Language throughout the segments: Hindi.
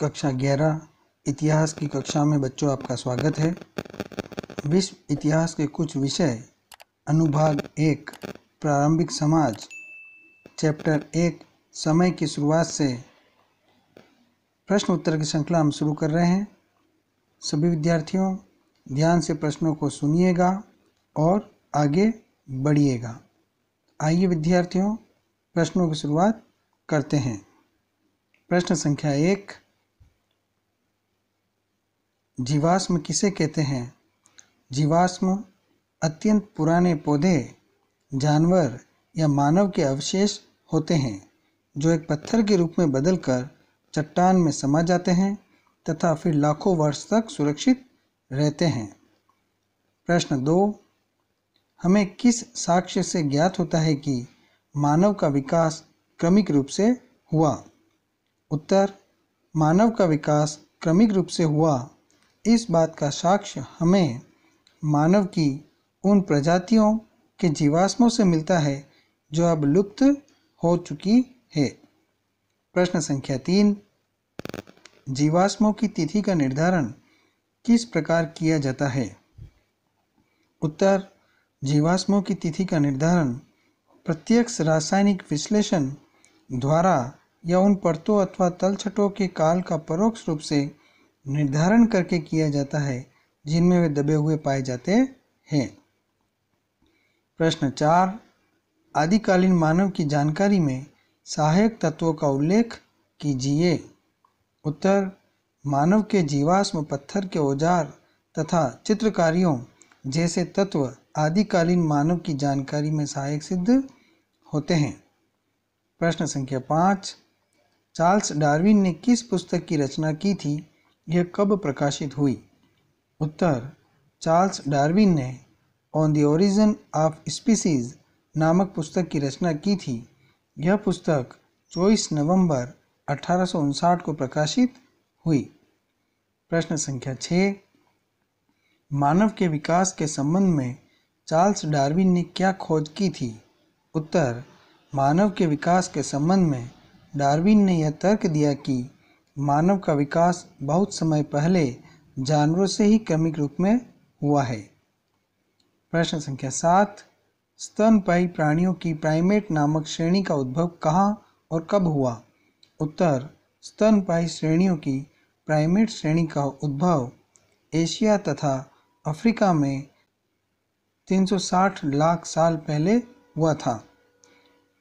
कक्षा 11 इतिहास की कक्षा में बच्चों आपका स्वागत है विश्व इतिहास के कुछ विषय अनुभाग एक प्रारंभिक समाज चैप्टर एक समय की शुरुआत से प्रश्न उत्तर की श्रृंखला हम शुरू कर रहे हैं सभी विद्यार्थियों ध्यान से प्रश्नों को सुनिएगा और आगे बढ़िएगा आइए विद्यार्थियों प्रश्नों की शुरुआत करते हैं प्रश्न संख्या एक जीवाश्म किसे कहते हैं जीवाश्म अत्यंत पुराने पौधे जानवर या मानव के अवशेष होते हैं जो एक पत्थर के रूप में बदलकर चट्टान में समा जाते हैं तथा फिर लाखों वर्ष तक सुरक्षित रहते हैं प्रश्न दो हमें किस साक्ष्य से ज्ञात होता है कि मानव का विकास क्रमिक रूप से हुआ उत्तर मानव का विकास क्रमिक रूप से हुआ इस बात का साक्ष्य हमें मानव की उन प्रजातियों के जीवाश्मों से मिलता है जो अब लुप्त हो चुकी है प्रश्न संख्या तीन जीवाश्मों की तिथि का निर्धारण किस प्रकार किया जाता है उत्तर जीवाश्मों की तिथि का निर्धारण प्रत्यक्ष रासायनिक विश्लेषण द्वारा या उन परतों अथवा तलछटों के काल का परोक्ष रूप से निर्धारण करके किया जाता है जिनमें वे दबे हुए पाए जाते हैं प्रश्न चार आदिकालीन मानव की जानकारी में सहायक तत्वों का उल्लेख कीजिए उत्तर मानव के जीवाश्म पत्थर के औजार तथा चित्रकारियों जैसे तत्व आदिकालीन मानव की जानकारी में सहायक सिद्ध होते हैं प्रश्न संख्या पाँच चार्ल्स डार्विन ने किस पुस्तक की रचना की थी यह कब प्रकाशित हुई उत्तर चार्ल्स डार्विन ने on the origin of species नामक पुस्तक की रचना की थी यह पुस्तक 24 नवंबर अठारह को प्रकाशित हुई प्रश्न संख्या छः मानव के विकास के संबंध में चार्ल्स डार्विन ने क्या खोज की थी उत्तर मानव के विकास के संबंध में डार्विन ने यह तर्क दिया कि मानव का विकास बहुत समय पहले जानवरों से ही क्रमिक रूप में हुआ है प्रश्न संख्या सात स्तनपायी प्राणियों की प्राइमेट नामक श्रेणी का उद्भव कहाँ और कब हुआ उत्तर स्तनपायी श्रेणियों की प्राइमेट श्रेणी का उद्भव एशिया तथा अफ्रीका में 360 लाख साल पहले हुआ था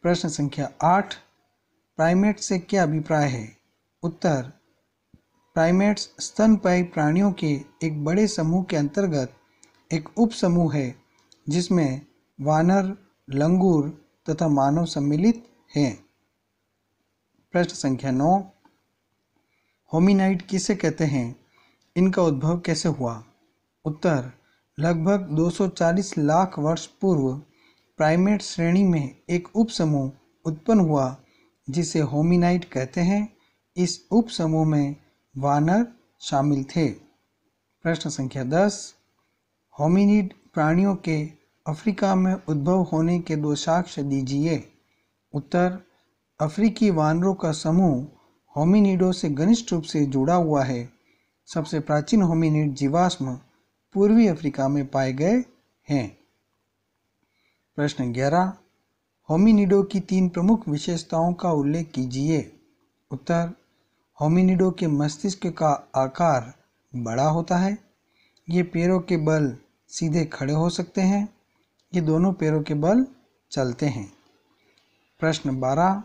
प्रश्न संख्या आठ प्राइमेट से क्या अभिप्राय है उत्तर प्राइमेट्स स्तनपायी प्राणियों के एक बड़े समूह के अंतर्गत एक उपसमूह है जिसमें वानर लंगूर तथा मानव सम्मिलित हैं प्रश्न संख्या नौ होमिनाइड किसे कहते हैं इनका उद्भव कैसे हुआ उत्तर लगभग 240 लाख वर्ष पूर्व प्राइमेट श्रेणी में एक उपसमूह उत्पन्न हुआ जिसे होमिनाइड कहते हैं इस उपसमूह में वानर शामिल थे प्रश्न संख्या दस होमिनिड प्राणियों के अफ्रीका में उद्भव होने के दो साक्ष्य दीजिए उत्तर अफ्रीकी वानरों का समूह होमिनिडों से घनिष्ठ रूप से जुड़ा हुआ है सबसे प्राचीन होमिनिड जीवाश्म पूर्वी अफ्रीका में पाए गए हैं प्रश्न ग्यारह होमिनिडो की तीन प्रमुख विशेषताओं का उल्लेख कीजिए उत्तर होमिनिडो के मस्तिष्क का आकार बड़ा होता है ये पैरों के बल सीधे खड़े हो सकते हैं ये दोनों पैरों के बल चलते हैं प्रश्न बारह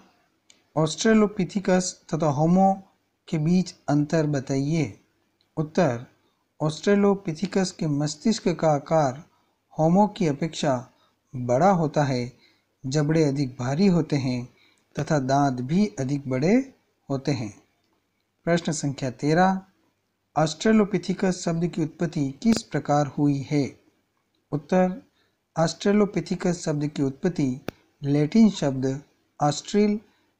ऑस्ट्रेलोपिथिकस तथा होमो के बीच अंतर बताइए उत्तर ऑस्ट्रेलोपिथिकस के मस्तिष्क का आकार होमो की अपेक्षा बड़ा होता है जबड़े अधिक भारी होते हैं तथा दांत भी अधिक बड़े होते हैं प्रश्न संख्या तेरह ऑस्ट्रेलोपिथिकस शब्द की उत्पत्ति किस प्रकार हुई है उत्तर ऑस्ट्रेलोपिथिकस शब्द की उत्पत्ति लैटिन शब्द ऑस्ट्रिल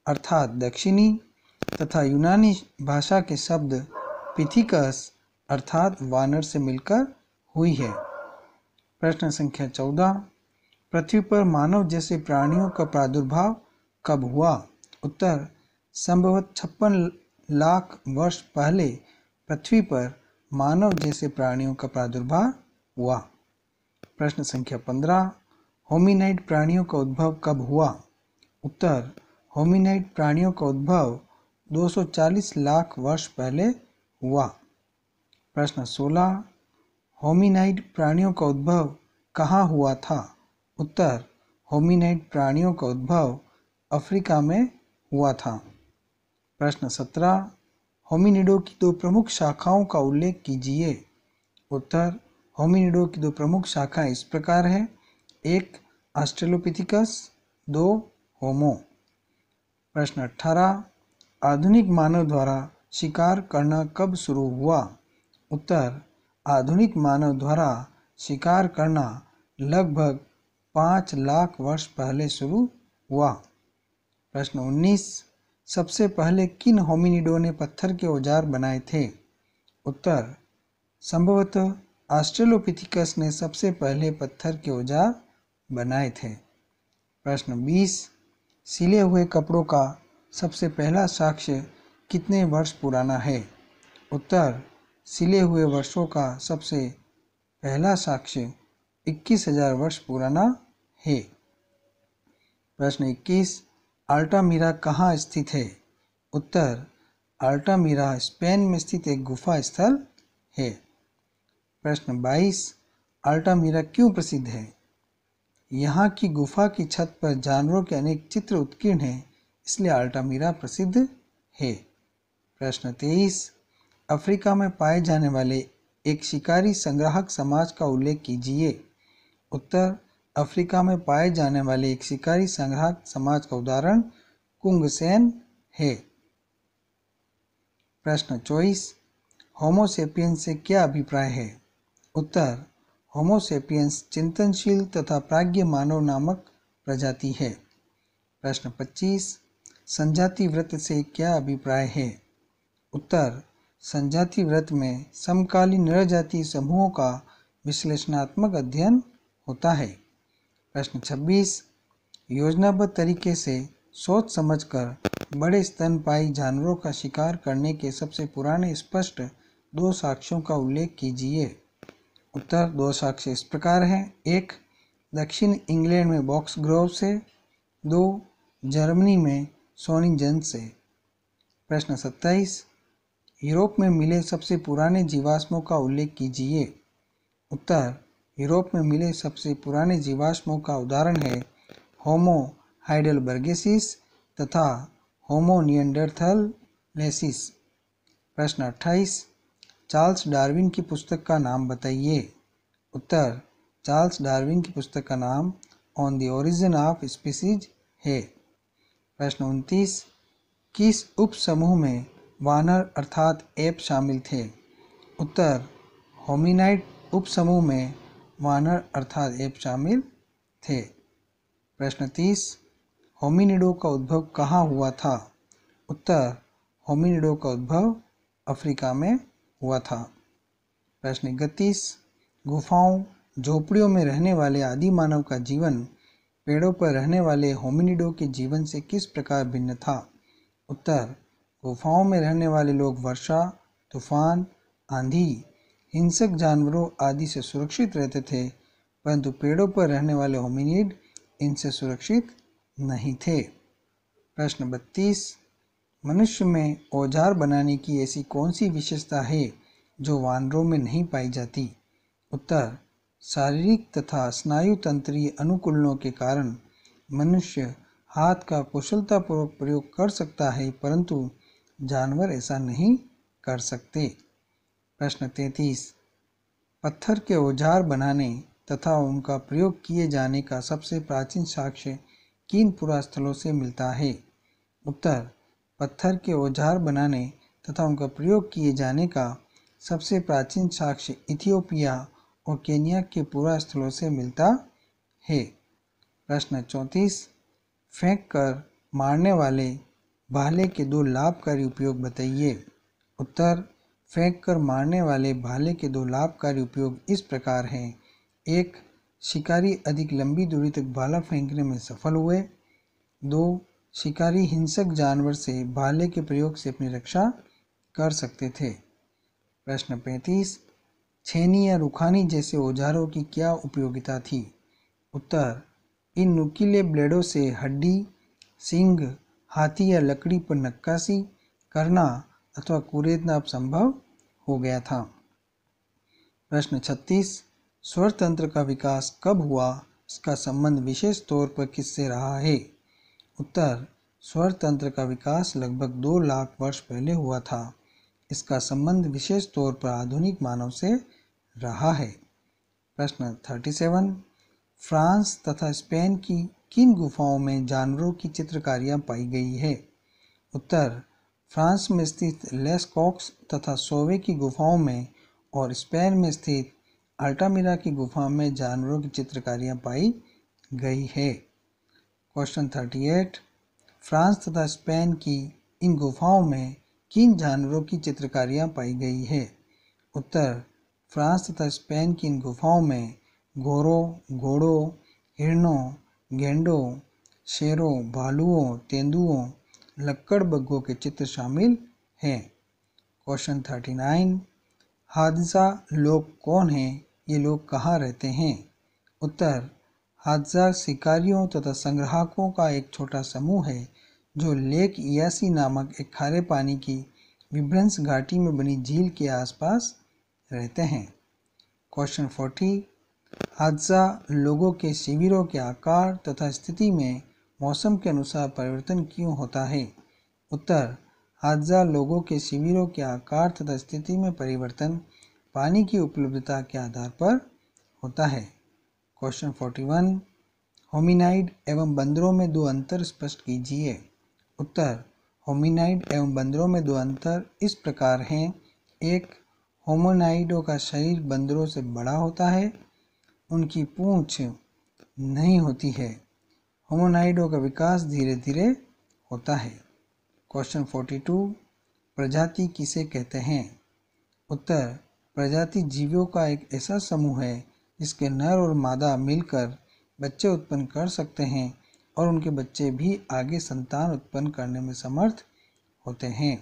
अर्थात दक्षिणी तथा यूनानी भाषा के शब्द पिथिकस अर्थात वानर से मिलकर हुई है प्रश्न संख्या चौदह पृथ्वी पर मानव जैसे प्राणियों का प्रादुर्भाव कब हुआ उत्तर संभवत छप्पन लाख वर्ष पहले पृथ्वी पर मानव जैसे प्राणियों का प्रादुर्भाव हुआ प्रश्न संख्या पंद्रह होमिनाइड प्राणियों का उद्भव कब हुआ उत्तर होमिनाइड प्राणियों का उद्भव 240 लाख वर्ष पहले हुआ प्रश्न 16 होमिनाइड प्राणियों का उद्भव कहाँ हुआ था उत्तर होमिनेट प्राणियों का उद्भव अफ्रीका में हुआ था प्रश्न सत्रह होमिनिडो की दो प्रमुख शाखाओं का उल्लेख कीजिए उत्तर होमिनिडो की दो प्रमुख शाखाएं इस प्रकार है एक ऑस्ट्रेलोपिथिकस दो होमो प्रश्न अठारह आधुनिक मानव द्वारा शिकार करना कब शुरू हुआ उत्तर आधुनिक मानव द्वारा शिकार करना लगभग पाँच लाख वर्ष पहले शुरू हुआ प्रश्न उन्नीस सबसे पहले किन होमिनिडो ने पत्थर के औजार बनाए थे उत्तर संभवतः ऑस्ट्रेलोपिथिकस ने सबसे पहले पत्थर के औजार बनाए थे प्रश्न बीस सिले हुए कपड़ों का सबसे पहला साक्ष्य कितने वर्ष पुराना है उत्तर सिले हुए वर्षों का सबसे पहला साक्ष्य इक्कीस हजार वर्ष पुराना है प्रश्न इक्कीस अल्टामीरा कहाँ स्थित है उत्तर अल्टामीरा स्पेन में स्थित एक गुफा स्थल है प्रश्न बाईस अल्टामीरा क्यों प्रसिद्ध है यहाँ की गुफा की छत पर जानवरों के अनेक चित्र उत्कीर्ण हैं इसलिए अल्टामीरा प्रसिद्ध है प्रश्न तेईस अफ्रीका में पाए जाने वाले एक शिकारी संग्राहक समाज का उल्लेख कीजिए उत्तर अफ्रीका में पाए जाने वाले एक शिकारी संग्राहक समाज का उदाहरण कुंगसेन है प्रश्न चौबीस होमोसेपियंस से क्या अभिप्राय है उत्तर होमोसेपियंस चिंतनशील तथा प्राज्ञ मानव नामक प्रजाति है प्रश्न पच्चीस संजाति व्रत से क्या अभिप्राय है उत्तर संजाति व्रत में समकालीन नरजाति समूहों का विश्लेषणात्मक अध्ययन होता है प्रश्न 26 योजनाबद्ध तरीके से सोच समझकर बड़े स्तनपाई जानवरों का शिकार करने के सबसे पुराने स्पष्ट दो साक्ष्यों का उल्लेख कीजिए उत्तर दो साक्ष्य इस प्रकार हैं एक दक्षिण इंग्लैंड में बॉक्स ग्रोव से दो जर्मनी में सोनिंगजन से प्रश्न 27 यूरोप में मिले सबसे पुराने जीवाश्मों का उल्लेख कीजिए उत्तर यूरोप में मिले सबसे पुराने जीवाश्मों का उदाहरण है होमो हाइडलबर्गेसिस तथा होमो नियंडरथलनेसिस प्रश्न अट्ठाईस चार्ल्स डार्विन की पुस्तक का नाम बताइए उत्तर चार्ल्स डार्विन की पुस्तक का नाम on the origin of species है प्रश्न उनतीस किस उपसमूह में वानर अर्थात एप शामिल थे उत्तर होमिनाइट उपसमूह में वानर अर्थात एप शामिल थे प्रश्न तीस होमिनिडो का उद्भव कहाँ हुआ था उत्तर होमिनिडो का उद्भव अफ्रीका में हुआ था प्रश्न इकतीस गुफाओं झोपड़ियों में रहने वाले आदि मानव का जीवन पेड़ों पर रहने वाले होमिनिडो के जीवन से किस प्रकार भिन्न था उत्तर गुफाओं में रहने वाले लोग वर्षा तूफान आंधी हिंसक जानवरों आदि से सुरक्षित रहते थे परंतु पेड़ों पर रहने वाले होमिनिड इनसे सुरक्षित नहीं थे प्रश्न बत्तीस मनुष्य में औजार बनाने की ऐसी कौन सी विशेषता है जो वानरों में नहीं पाई जाती उत्तर शारीरिक तथा स्नायु तंत्रीय अनुकूलनों के कारण मनुष्य हाथ का कुशलतापूर्वक प्रयोग कर सकता है परंतु जानवर ऐसा नहीं कर सकते प्रश्न तैतीस पत्थर के औजार बनाने तथा उनका प्रयोग किए जाने का सबसे प्राचीन साक्ष्य किन पुरास्थलों से मिलता है उत्तर पत्थर के औजार बनाने तथा उनका प्रयोग किए जाने का सबसे प्राचीन साक्ष्य इथियोपिया और केनिया के पुरास्थलों से मिलता है प्रश्न चौंतीस फेंक कर मारने वाले भाले के दो लाभकारी उपयोग बताइए उत्तर फेंक कर मारने वाले भाले के दो लाभकारी उपयोग इस प्रकार हैं एक शिकारी अधिक लंबी दूरी तक भाला फेंकने में सफल हुए दो शिकारी हिंसक जानवर से भाले के प्रयोग से अपनी रक्षा कर सकते थे प्रश्न पैंतीस छेनी या रुखानी जैसे औजारों की क्या उपयोगिता थी उत्तर इन नुकीले ब्लेडों से हड्डी सिंग हाथी या लकड़ी पर नक्काशी करना अथवा कुरेदना अब संभव हो गया था प्रश्न 36 स्वर तंत्र का विकास कब हुआ इसका संबंध विशेष तौर पर किससे रहा है उत्तर स्वर तंत्र का विकास लगभग दो लाख वर्ष पहले हुआ था इसका संबंध विशेष तौर पर आधुनिक मानव से रहा है प्रश्न 37 फ्रांस तथा स्पेन की किन गुफाओं में जानवरों की चित्रकारियाँ पाई गई है उत्तर फ्रांस में स्थित कॉक्स तथा सोवे की गुफाओं में और स्पेन में स्थित अल्टामिरा की गुफा में जानवरों की चित्रकारियाँ पाई गई है क्वेश्चन थर्टी एट फ्रांस तथा स्पेन की इन गुफाओं में किन जानवरों की चित्रकारियाँ पाई गई है उत्तर फ्रांस तथा स्पेन की इन गुफाओं में घोरों घोड़ों हिरणों गेंडों शेरों भालुओं तेंदुओं लक्कड़ बग्गों के चित्र शामिल हैं क्वेश्चन थर्टी नाइन हादसा लोग कौन हैं ये लोग कहाँ रहते हैं उत्तर हादसा शिकारियों तथा संग्राहकों का एक छोटा समूह है जो लेक यासी नामक एक खारे पानी की विभ्रंस घाटी में बनी झील के आसपास रहते हैं क्वेश्चन फोर्टी हादसा लोगों के शिविरों के आकार तथा स्थिति में मौसम के अनुसार परिवर्तन क्यों होता है उत्तर हादसा लोगों के शिविरों के आकार तथा स्थिति में परिवर्तन पानी की उपलब्धता के आधार पर होता है क्वेश्चन फोर्टी वन होमिनाइड एवं बंदरों में दो अंतर स्पष्ट कीजिए उत्तर होमिनाइड एवं बंदरों में दो अंतर इस प्रकार हैं एक होमोनाइडों का शरीर बंदरों से बड़ा होता है उनकी पूंछ नहीं होती है होमोनाइडों का विकास धीरे धीरे होता है क्वेश्चन 42 प्रजाति किसे कहते हैं उत्तर प्रजाति जीवों का एक ऐसा समूह है जिसके नर और मादा मिलकर बच्चे उत्पन्न कर सकते हैं और उनके बच्चे भी आगे संतान उत्पन्न करने में समर्थ होते हैं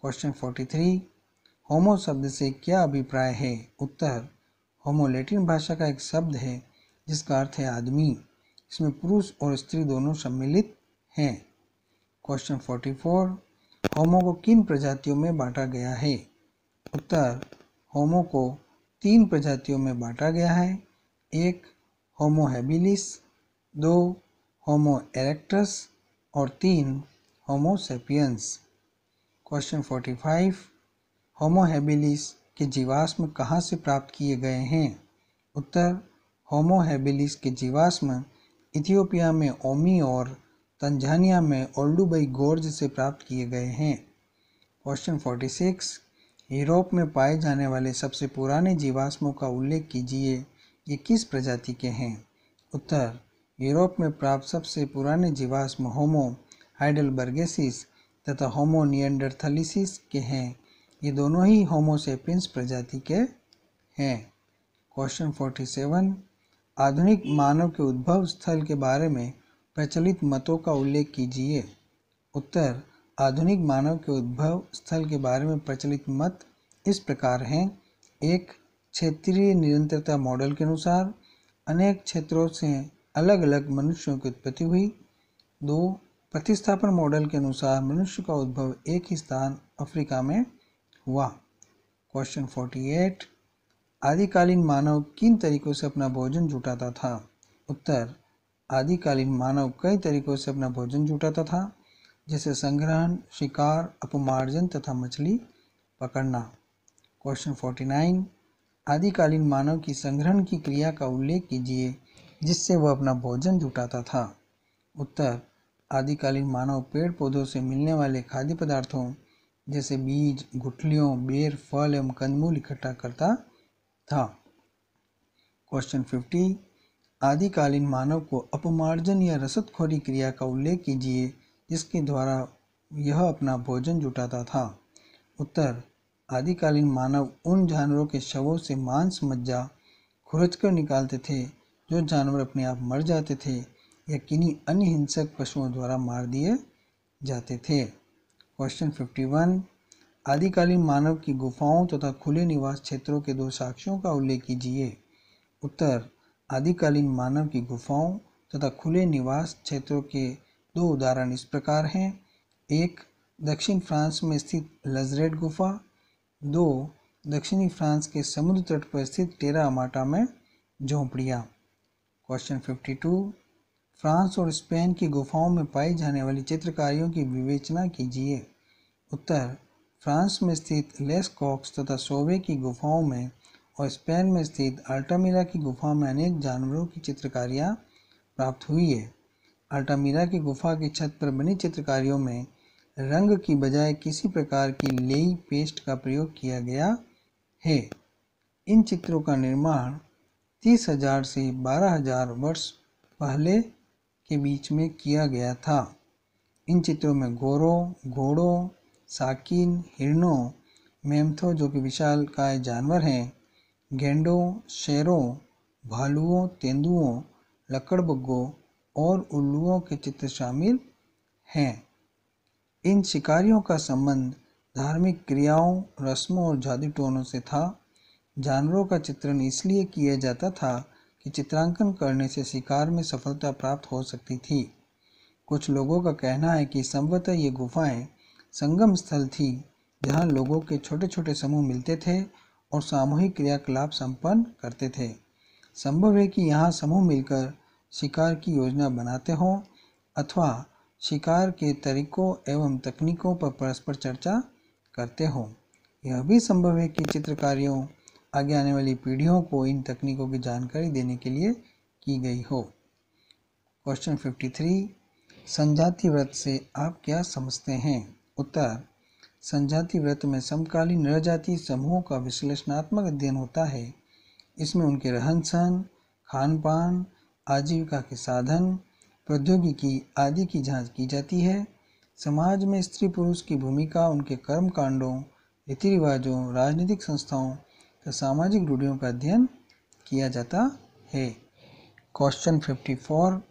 क्वेश्चन 43 होमो शब्द से क्या अभिप्राय है उत्तर होमो लेटिन भाषा का एक शब्द है जिसका अर्थ है आदमी इसमें पुरुष और स्त्री दोनों सम्मिलित हैं क्वेश्चन 44 होमो को किन प्रजातियों में बांटा गया है उत्तर होमो को तीन प्रजातियों में बांटा गया है एक होमो हैबिलिस दो होमो एरेक्टस और तीन Homo sapiens question 45 Homo habilis के जीवाश्म कहाँ से प्राप्त किए गए हैं उत्तर होमो हैबिलिस के जीवाश्म इथियोपिया में ओमी और तंजानिया में ओल्डुबई गोर्ज से प्राप्त किए गए हैं क्वेश्चन फोर्टी सिक्स यूरोप में पाए जाने वाले सबसे पुराने जीवाश्मों का उल्लेख कीजिए ये किस प्रजाति के हैं उत्तर यूरोप में प्राप्त सबसे पुराने जीवाश्म होमो हाइडलबर्गेसिस तथा होमो नियंडरथलिसिस के हैं ये दोनों ही होमोसेपिन्स प्रजाति के हैं क्वेश्चन फोर्टी सेवन आधुनिक मानव के उद्भव स्थल के बारे में प्रचलित मतों का उल्लेख कीजिए उत्तर आधुनिक मानव के उद्भव स्थल के बारे में प्रचलित मत इस प्रकार हैं एक क्षेत्रीय निरंतरता मॉडल के अनुसार अनेक क्षेत्रों से अलग अलग मनुष्यों की उत्पत्ति हुई दो प्रतिस्थापन मॉडल के अनुसार मनुष्य का उद्भव एक ही स्थान अफ्रीका में हुआ क्वेश्चन फोर्टी एट आदिकालीन मानव किन तरीकों से अपना भोजन जुटाता था उत्तर आदिकालीन मानव कई तरीकों से अपना भोजन जुटाता था जैसे संग्रहण शिकार अपमार्जन तथा मछली पकड़ना क्वेश्चन फोर्टी नाइन आदिकालीन मानव की संग्रहण की क्रिया का उल्लेख कीजिए जिससे वह अपना भोजन जुटाता था उत्तर आदिकालीन मानव पेड़ पौधों से मिलने वाले खाद्य पदार्थों जैसे बीज गुठलियों बेर फल एवं कंदमूल इकट्ठा करता था क्वेश्चन फिफ्टी आदिकालीन मानव को अपमार्जन या रसदखोरी क्रिया का उल्लेख कीजिए जिसके द्वारा यह अपना भोजन जुटाता था उत्तर आदिकालीन मानव उन जानवरों के शवों से मांस मज्जा खुरच कर निकालते थे जो जानवर अपने आप मर जाते थे या किन्हीं अन्य हिंसक पशुओं द्वारा मार दिए जाते थे क्वेश्चन फिफ्टी वन आदिकालीन मानव की गुफाओं तथा तो खुले निवास क्षेत्रों के दो साक्ष्यों का उल्लेख कीजिए उत्तर आदिकालीन मानव की गुफाओं तथा तो खुले निवास क्षेत्रों के दो उदाहरण इस प्रकार हैं एक दक्षिण फ्रांस में स्थित लजरेट गुफा दो दक्षिणी फ्रांस के समुद्र तट पर स्थित टेरा अमाटा में झोंपड़िया क्वेश्चन फिफ्टी टू फ्रांस और स्पेन की गुफाओं में पाई जाने वाली चित्रकारियों की विवेचना कीजिए उत्तर फ्रांस में स्थित लेस कॉक्स तथा सोवे की गुफाओं में और स्पेन में स्थित अल्टामीरा की गुफा में अनेक जानवरों की चित्रकारियाँ प्राप्त हुई है अल्टामीरा की गुफा की छत पर बनी चित्रकारियों में रंग की बजाय किसी प्रकार की लेई पेस्ट का प्रयोग किया गया है इन चित्रों का निर्माण तीस हजार से बारह हजार वर्ष पहले के बीच में किया गया था इन चित्रों में घोरों घोड़ों साकिन हिरणों मेमथों जो कि विशाल काय जानवर हैं गेंडों शेरों भालुओं तेंदुओं लकड़बग्गों और उल्लुओं के चित्र शामिल हैं इन शिकारियों का संबंध धार्मिक क्रियाओं रस्मों और जादू टोनों से था जानवरों का चित्रण इसलिए किया जाता था कि चित्रांकन करने से शिकार में सफलता प्राप्त हो सकती थी कुछ लोगों का कहना है कि संभवतः ये गुफाएं संगम स्थल थी जहाँ लोगों के छोटे छोटे समूह मिलते थे और सामूहिक क्रियाकलाप संपन्न करते थे संभव है कि यहाँ समूह मिलकर शिकार की योजना बनाते हों अथवा शिकार के तरीकों एवं तकनीकों पर परस्पर चर्चा करते हों यह भी संभव है कि चित्रकारियों आगे आने वाली पीढ़ियों को इन तकनीकों की जानकारी देने के लिए की गई हो क्वेश्चन 53 संजाति व्रत से आप क्या समझते हैं उत्तर संजाति व्रत में समकालीन नरजाति समूहों का विश्लेषणात्मक अध्ययन होता है इसमें उनके रहन सहन खान पान आजीविका के साधन प्रौद्योगिकी आदि की जांच की जाती है समाज में स्त्री पुरुष की भूमिका उनके कर्म कांडों रीति रिवाजों राजनीतिक संस्थाओं तथा सामाजिक रूढ़ियों का अध्ययन किया जाता है क्वेश्चन फिफ्टी फोर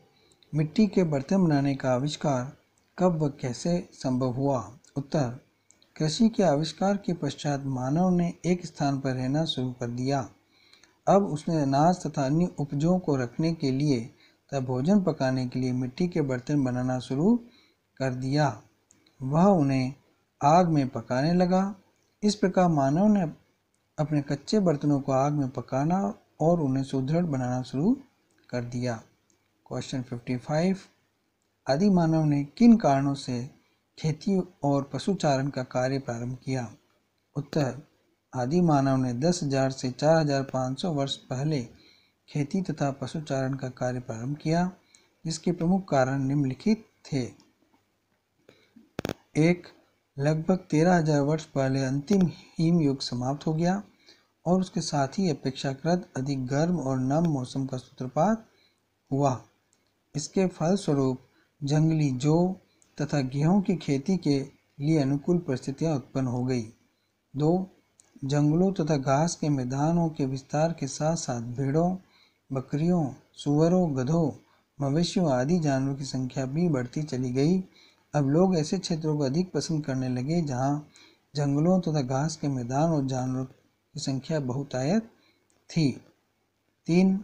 मिट्टी के बर्तन बनाने का आविष्कार कब व कैसे संभव हुआ उत्तर कृषि के आविष्कार के पश्चात मानव ने एक स्थान पर रहना शुरू कर दिया अब उसने अनाज तथा अन्य उपजों को रखने के लिए तथा भोजन पकाने के लिए मिट्टी के बर्तन बनाना शुरू कर दिया वह उन्हें आग में पकाने लगा इस प्रकार मानव ने अपने कच्चे बर्तनों को आग में पकाना और उन्हें सुदृढ़ बनाना शुरू कर दिया क्वेश्चन फिफ्टी फाइव आदि मानव ने किन कारणों से खेती और पशुचारण का कार्य प्रारंभ किया उत्तर आदि मानव ने 10,000 से 4,500 वर्ष पहले खेती तथा पशुचारण का कार्य प्रारंभ किया जिसके प्रमुख कारण निम्नलिखित थे एक लगभग 13,000 वर्ष पहले अंतिम हिम युग समाप्त हो गया और उसके साथ ही अपेक्षाकृत अधिक गर्म और नम मौसम का सूत्रपात हुआ इसके फलस्वरूप जंगली जौ तथा गेहूं की खेती के लिए अनुकूल परिस्थितियां उत्पन्न हो गई दो जंगलों तथा घास के मैदानों के विस्तार के साथ साथ भेड़ों बकरियों सुअरों गधों मवेशियों आदि जानवरों की संख्या भी बढ़ती चली गई अब लोग ऐसे क्षेत्रों को अधिक पसंद करने लगे जहाँ जंगलों तथा घास के मैदान और जानवरों की संख्या बहुत आयत थी तीन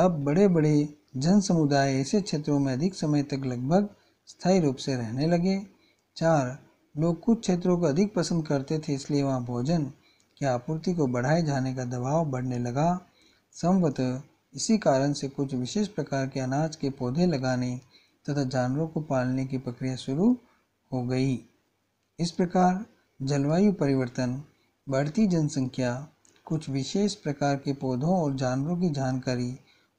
अब बड़े बड़े जन समुदाय ऐसे क्षेत्रों में अधिक समय तक लगभग स्थायी रूप से रहने लगे चार लोग कुछ क्षेत्रों को अधिक पसंद करते थे इसलिए वहाँ भोजन की आपूर्ति को बढ़ाए जाने का दबाव बढ़ने लगा संभवतः इसी कारण से कुछ विशेष प्रकार के अनाज के पौधे लगाने तथा जानवरों को पालने की प्रक्रिया शुरू हो गई इस प्रकार जलवायु परिवर्तन बढ़ती जनसंख्या कुछ विशेष प्रकार के पौधों और जानवरों की जानकारी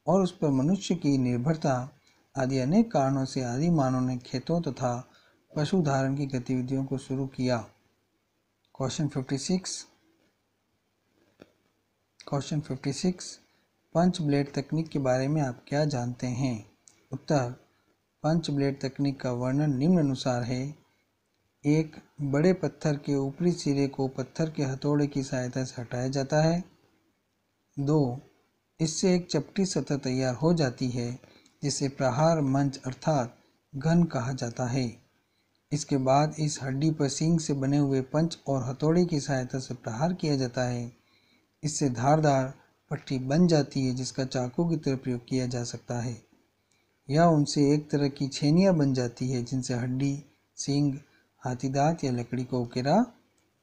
और उस पर मनुष्य की निर्भरता आदि अनेक कारणों से आदि मानव ने खेतों तथा पशु धारण की गतिविधियों को शुरू किया क्वेश्चन 56 क्वेश्चन 56 पंच ब्लेड तकनीक के बारे में आप क्या जानते हैं उत्तर पंच ब्लेड तकनीक का वर्णन निम्न अनुसार है एक बड़े पत्थर के ऊपरी सिरे को पत्थर के हथौड़े की सहायता से हटाया जाता है दो इससे एक चपटी सतह तैयार हो जाती है जिसे प्रहार मंच अर्थात घन कहा जाता है इसके बाद इस हड्डी पर सींग से बने हुए पंच और हथौड़े की सहायता से प्रहार किया जाता है इससे धारदार पट्टी बन जाती है जिसका चाकू की तरह प्रयोग किया जा सकता है या उनसे एक तरह की छेनियाँ बन जाती है जिनसे हड्डी सींग हाथी दांत या लकड़ी को उकेरा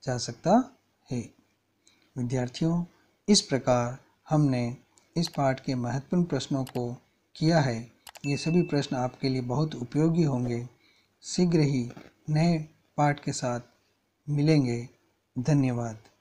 जा सकता है विद्यार्थियों इस प्रकार हमने इस पाठ के महत्वपूर्ण प्रश्नों को किया है ये सभी प्रश्न आपके लिए बहुत उपयोगी होंगे शीघ्र ही नए पाठ के साथ मिलेंगे धन्यवाद